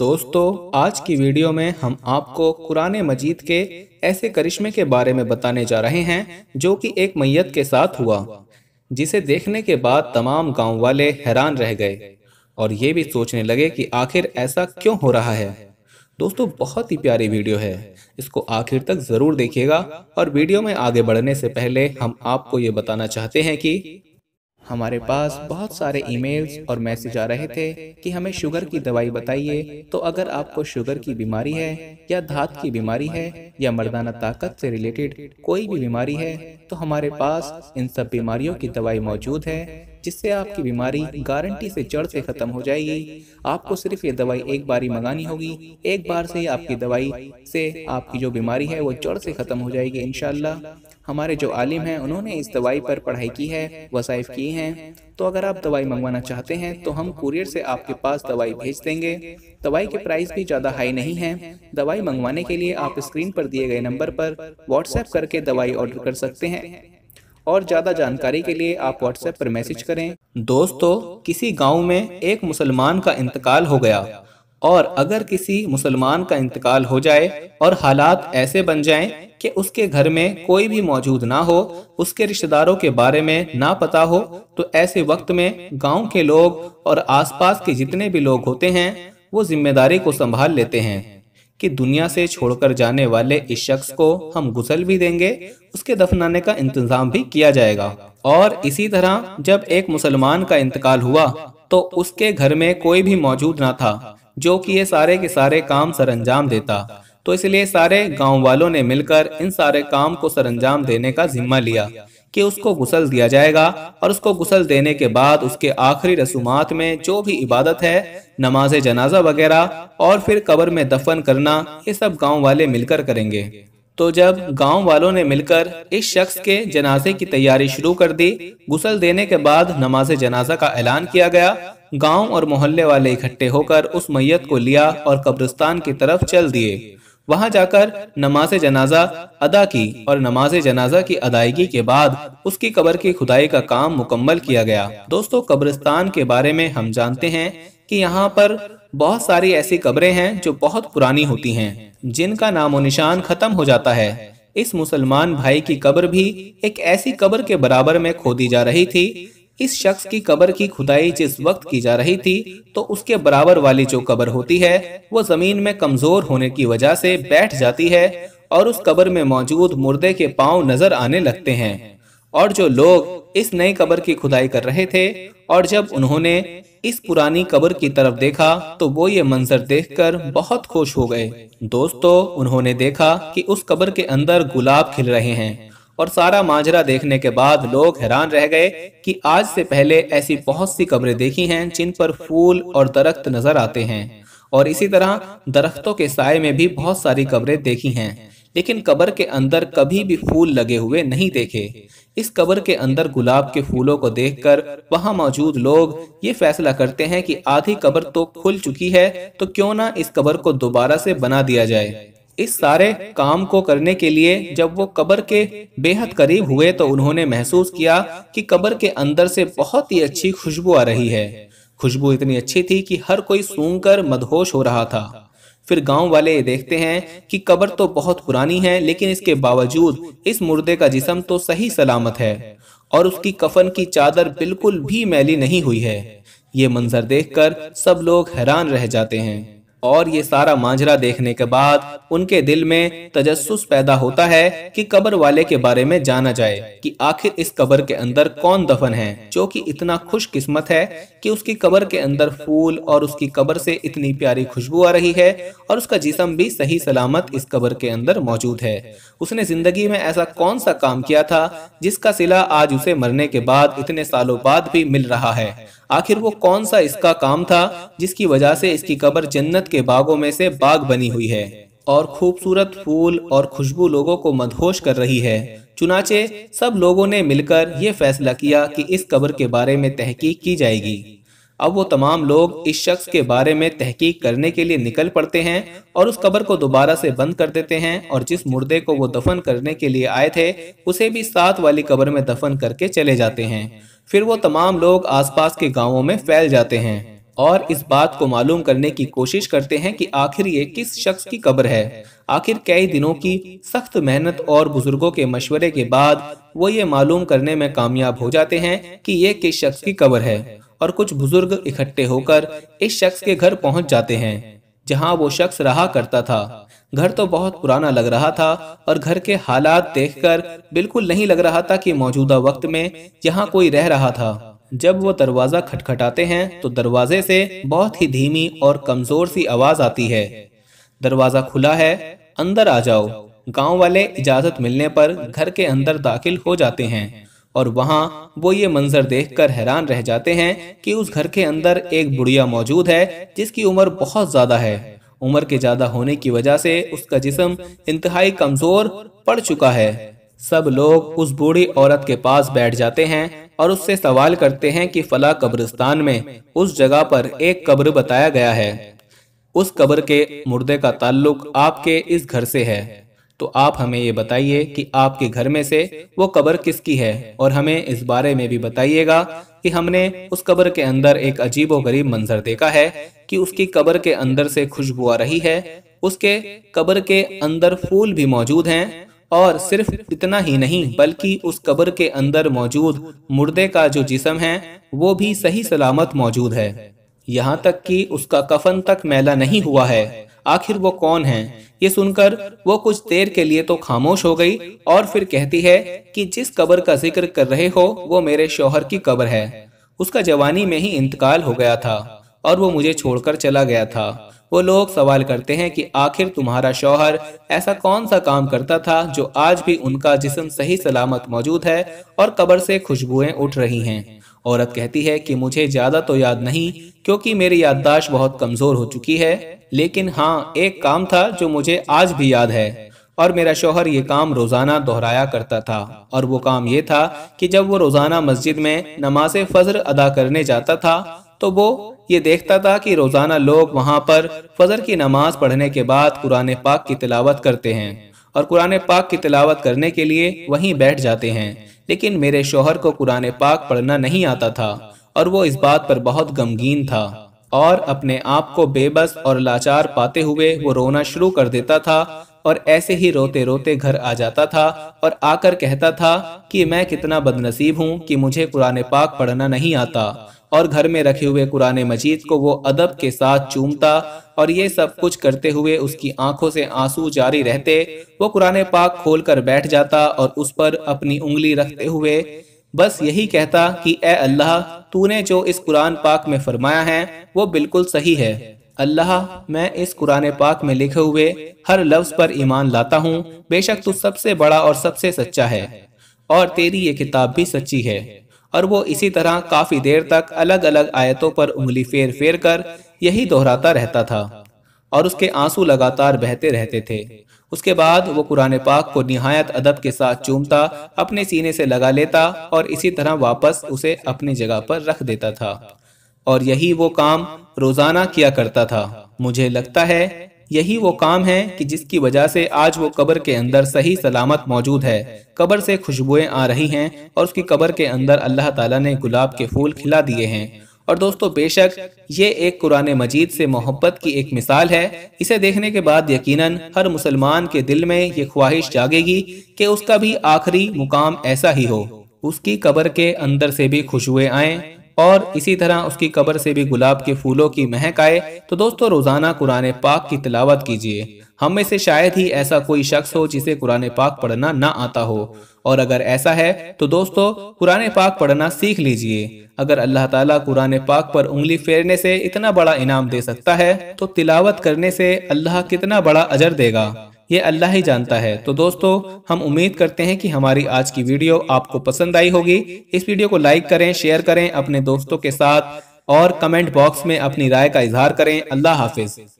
दोस्तों आज की वीडियो में हम आपको कुरान मजीद के ऐसे करिश्मे के बारे में बताने जा रहे हैं जो कि एक मैयत के साथ हुआ जिसे देखने के बाद तमाम गांव वाले हैरान रह गए और ये भी सोचने लगे कि आखिर ऐसा क्यों हो रहा है दोस्तों बहुत ही प्यारी वीडियो है इसको आखिर तक ज़रूर देखिएगा और वीडियो में आगे बढ़ने से पहले हम आपको ये बताना चाहते हैं कि हमारे पास बहुत सारे ईमेल्स और मैसेज आ रहे थे कि हमें शुगर की दवाई बताइए तो, तो अगर आपको शुगर की बीमारी है या धात की बीमारी है या मर्दाना ताकत से रिलेटेड कोई भी बीमारी है तो, तो हमारे पास इन सब बीमारियों की दवाई मौजूद है जिससे आपकी बीमारी गारंटी से जड़ से ख़त्म हो जाएगी आपको सिर्फ ये दवाई एक बार ही मंगानी होगी एक बार से ही आपकी दवाई से आपकी जो बीमारी है वो जड़ से ख़त्म हो जाएगी इनशाला हमारे जो आलिम हैं उन्होंने इस दवाई पर पढ़ाई की है वसाइफ किए हैं तो अगर आप दवाई मंगवाना चाहते हैं तो हम कुरियर से आपके पास दवाई भेज देंगे दवाई के प्राइस भी ज़्यादा हाई नहीं है दवाई मंगवाने के लिए आप स्क्रीन पर दिए गए नंबर पर व्हाट्सएप करके दवाई ऑर्डर कर सकते हैं और ज़्यादा जानकारी के लिए आप व्हाट्सएप पर मैसेज करें दोस्तों किसी गाँव में एक मुसलमान का इंतकाल हो गया और अगर किसी मुसलमान का इंतकाल हो जाए और हालात ऐसे बन जाएं कि उसके घर में कोई भी मौजूद ना हो उसके रिश्तेदारों के बारे में ना पता हो तो ऐसे वक्त में गांव के लोग और आसपास के जितने भी लोग होते हैं वो जिम्मेदारी को संभाल लेते हैं कि दुनिया से छोड़कर जाने वाले इस शख्स को हम गुसल भी देंगे उसके दफनाने का इंतजाम भी किया जाएगा और इसी तरह जब एक मुसलमान का इंतकाल हुआ तो उसके घर में कोई भी मौजूद ना था जो कि ये सारे के सारे काम सरंजाम देता तो इसलिए सारे गांव वालों ने मिलकर इन सारे काम को सरंजाम देने का जिम्मा लिया कि उसको गुसल दिया जाएगा और उसको गुसल देने के बाद उसके आखिरी रसूमात में जो भी इबादत है नमाज जनाजा वगैरह और फिर कबर में दफन करना ये सब गांव वाले मिलकर करेंगे तो जब गांव वालों ने मिलकर इस शख्स के जनाजे की तैयारी शुरू कर दी गुसल देने के बाद नमाज जनाजा का ऐलान किया गया गांव और मोहल्ले वाले इकट्ठे होकर उस मैयत को लिया और कब्रिस्तान की तरफ चल दिए वहां जाकर नमाज जनाजा अदा की और नमाज जनाजा की अदायगी के बाद उसकी कब्र की खुदाई का काम मुकम्मल किया गया दोस्तों कब्रिस्तान के बारे में हम जानते हैं कि यहाँ पर बहुत सारी ऐसी कब्रें हैं जो बहुत पुरानी होती हैं जिनका नामो निशान खत्म हो जाता है इस मुसलमान भाई की कब्र भी एक ऐसी कब्र के बराबर में खोदी जा रही थी इस शख्स की कबर की खुदाई जिस वक्त की जा रही थी तो उसके बराबर वाली जो कबर होती है वो जमीन में कमजोर होने की वजह से बैठ जाती है और उस कबर में मौजूद मुर्दे के पांव नजर आने लगते हैं और जो लोग इस नई कबर की खुदाई कर रहे थे और जब उन्होंने इस पुरानी कबर की तरफ देखा तो वो ये मंजर देखकर बहुत खुश हो गए दोस्तों उन्होंने देखा कि उस कबर के अंदर गुलाब खिल रहे हैं और सारा माजरा देखने के बाद लोग हैरान रह गए कि आज से पहले ऐसी बहुत सी कब्रें देखी हैं जिन पर फूल और दरख्त नजर आते हैं और इसी तरह दरख्तों के साय में भी बहुत सारी कब्रें देखी हैं लेकिन कब्र के अंदर कभी भी फूल लगे हुए नहीं देखे इस कब्र के अंदर गुलाब के फूलों को देखकर वहां मौजूद लोग ये फैसला करते हैं कि आधी कब्र तो खुल चुकी है तो क्यों ना इस कब्र को दोबारा से बना दिया जाए इस सारे काम को करने के लिए जब वो कब्र के बेहद करीब हुए तो उन्होंने महसूस किया कि कब्र के अंदर से बहुत ही अच्छी खुशबू आ रही है खुशबू इतनी अच्छी थी कि हर कोई सूंघ कर मदहोश हो रहा था फिर गांव वाले ये देखते हैं कि कब्र तो बहुत पुरानी है लेकिन इसके बावजूद इस मुर्दे का जिसम तो सही सलामत है और उसकी कफन की चादर बिल्कुल भी मैली नहीं हुई है ये मंजर देखकर सब लोग हैरान रह जाते हैं और ये सारा मांजरा देखने के बाद उनके दिल में तजस पैदा होता है कि कब्र वाले के बारे में जाना जाए कि आखिर इस कब्र के अंदर कौन दफन है जो कि इतना खुशकिस्मत है कि उसकी कब्र के अंदर फूल और उसकी कब्र से इतनी प्यारी खुशबू आ रही है और उसका जिसम भी सही सलामत इस कब्र के अंदर मौजूद है उसने जिंदगी में ऐसा कौन सा काम किया था जिसका सिला आज उसे मरने के बाद इतने सालों बाद भी मिल रहा है आखिर वो कौन सा इसका काम था जिसकी वजह से इसकी कब्र जन्नत के बागों में से बाग बनी हुई है और खूबसूरत फूल और खुशबू लोगों को मदहोश कर रही है चुनाचे सब लोगों ने मिलकर ये फैसला किया कि इस कब्र के बारे में तहकीक की जाएगी अब वो तमाम लोग इस शख्स के बारे में तहकीक करने के लिए निकल पड़ते हैं और उस कब्र को दोबारा से बंद कर देते हैं और जिस मुर्दे को वो दफन करने के लिए आए थे उसे भी साथ वाली कब्र में दफन करके चले जाते हैं फिर वो तमाम लोग आसपास के गांवों में फैल जाते हैं और इस बात को मालूम करने की कोशिश करते हैं कि आखिर ये किस शख्स की कब्र है आखिर कई दिनों की सख्त मेहनत और बुजुर्गों के मशवरे के बाद वो ये मालूम करने में कामयाब हो जाते हैं कि ये किस शख्स की कब्र है और कुछ बुजुर्ग इकट्ठे होकर इस शख्स के घर पहुंच जाते हैं जहाँ वो शख्स रहा करता था घर तो बहुत पुराना लग रहा था और घर के हालात देखकर बिल्कुल नहीं लग रहा था कि मौजूदा वक्त में यहाँ कोई रह रहा था जब वो दरवाजा खटखटाते हैं तो दरवाजे से बहुत ही धीमी और कमजोर सी आवाज आती है दरवाजा खुला है अंदर आ जाओ गांव वाले इजाजत मिलने पर घर के अंदर दाखिल हो जाते हैं और वहाँ वो ये मंजर देखकर हैरान रह जाते हैं कि उस घर के अंदर एक बुढ़िया मौजूद है जिसकी उम्र बहुत ज़्यादा है उम्र के ज़्यादा होने की वजह से उसका जिसम इंतहाई कमज़ोर पड़ चुका है सब लोग उस बूढ़ी औरत के पास बैठ जाते हैं और उससे सवाल करते हैं कि फला कब्रिस्तान में उस जगह पर एक कब्र बताया गया है उस कब्र के मुर्दे का ताल्लुक आपके इस घर से है तो आप हमें ये बताइए कि आपके घर में से वो कब्र किसकी है और हमें इस बारे में भी बताइएगा कि हमने उस कब्र के अंदर एक अजीब गरीब मंजर देखा है कि उसकी कब्र के अंदर से खुशबू आ रही है उसके कब्र के अंदर फूल भी मौजूद हैं और सिर्फ इतना ही नहीं बल्कि उस कब्र के अंदर मौजूद मुर्दे का जो जिसम है वो भी सही सलामत मौजूद है यहाँ तक कि उसका कफन तक मैला नहीं हुआ है आखिर वो कौन है ये सुनकर वो कुछ देर के लिए तो खामोश हो गई और फिर कहती है कि जिस कब्र का जिक्र कर रहे हो वो मेरे शोहर की कब्र है उसका जवानी में ही इंतकाल हो गया था और वो मुझे छोड़कर चला गया था वो लोग सवाल करते हैं कि आखिर तुम्हारा शौहर ऐसा कौन सा काम करता था जो आज भी उनका जिसम सही सलामत मौजूद है और कब्र से खुशबुएं उठ रही हैं औरत कहती है कि मुझे ज़्यादा तो याद नहीं क्योंकि मेरी याददाश्त बहुत कमज़ोर हो चुकी है लेकिन हाँ एक काम था जो मुझे आज भी याद है और मेरा शोहर ये काम रोज़ाना दोहराया करता था और वो काम ये था कि जब वो रोज़ाना मस्जिद में नमाज फजर अदा करने जाता था तो वो ये देखता था कि रोज़ाना लोग वहाँ पर फजर की नमाज पढ़ने के बाद कुरान पाक की तिलावत करते हैं और कुरान पाक की तिलावत करने के लिए वहीं बैठ जाते हैं लेकिन मेरे शोहर को कुरान पाक पढ़ना नहीं आता था और वो इस बात पर बहुत गमगीन था और अपने आप को बेबस और लाचार पाते हुए वो रोना शुरू कर देता था और ऐसे ही रोते रोते घर आ जाता था और आकर कहता था कि मैं कितना बदनसीब हूँ कि मुझे कुरान पाक पढ़ना नहीं आता और घर में रखे हुए कुरान मजीद को वो अदब के साथ चूमता और ये सब कुछ करते हुए उसकी आंखों से आंसू जारी रहते वो कुरान पाक खोल कर बैठ जाता और उस पर अपनी उंगली रखते हुए बस यही कहता कि ए अल्लाह तूने जो इस कुरान पाक में फरमाया है वो बिल्कुल सही है अल्लाह मैं इस कुरान पाक में लिखे हुए हर लफ्ज पर ईमान लाता हूँ बेशक तू सबसे बड़ा और सबसे सच्चा है और तेरी ये किताब भी सच्ची है और वो इसी तरह काफ़ी देर तक अलग अलग आयतों पर उंगली फेर फेर कर यही दोहराता रहता था और उसके आंसू लगातार बहते रहते थे उसके बाद वो कुरान पाक को निहायत अदब के साथ चूमता अपने सीने से लगा लेता और इसी तरह वापस उसे अपनी जगह पर रख देता था और यही वो काम रोजाना किया करता था मुझे लगता है यही वो काम है कि जिसकी वजह से आज वो कब्र के अंदर सही सलामत मौजूद है कब्र से खुशबुएं आ रही हैं और उसकी कब्र के अंदर अल्लाह ताला ने गुलाब के फूल खिला दिए हैं और दोस्तों बेशक ये एक कुरान मजीद से मोहब्बत की एक मिसाल है इसे देखने के बाद यकीनन हर मुसलमान के दिल में ये ख्वाहिश जागेगी कि उसका भी आखिरी मुकाम ऐसा ही हो उसकी कबर के अंदर से भी खुशबुए आए और इसी तरह उसकी कब्र से भी गुलाब के फूलों की महक आए तो दोस्तों रोज़ाना कुरान पाक की तिलावत कीजिए हम में से शायद ही ऐसा कोई शख्स हो जिसे कुरान पाक पढ़ना ना आता हो और अगर ऐसा है तो दोस्तों कुरान पाक पढ़ना सीख लीजिए अगर अल्लाह ताला कुरान पाक पर उंगली फेरने से इतना बड़ा इनाम दे सकता है तो तिलावत करने से अल्लाह कितना बड़ा अजर देगा ये अल्लाह ही जानता है तो दोस्तों हम उम्मीद करते हैं कि हमारी आज की वीडियो आपको पसंद आई होगी इस वीडियो को लाइक करें शेयर करें अपने दोस्तों के साथ और कमेंट बॉक्स में अपनी राय का इजहार करें अल्लाह हाफिज़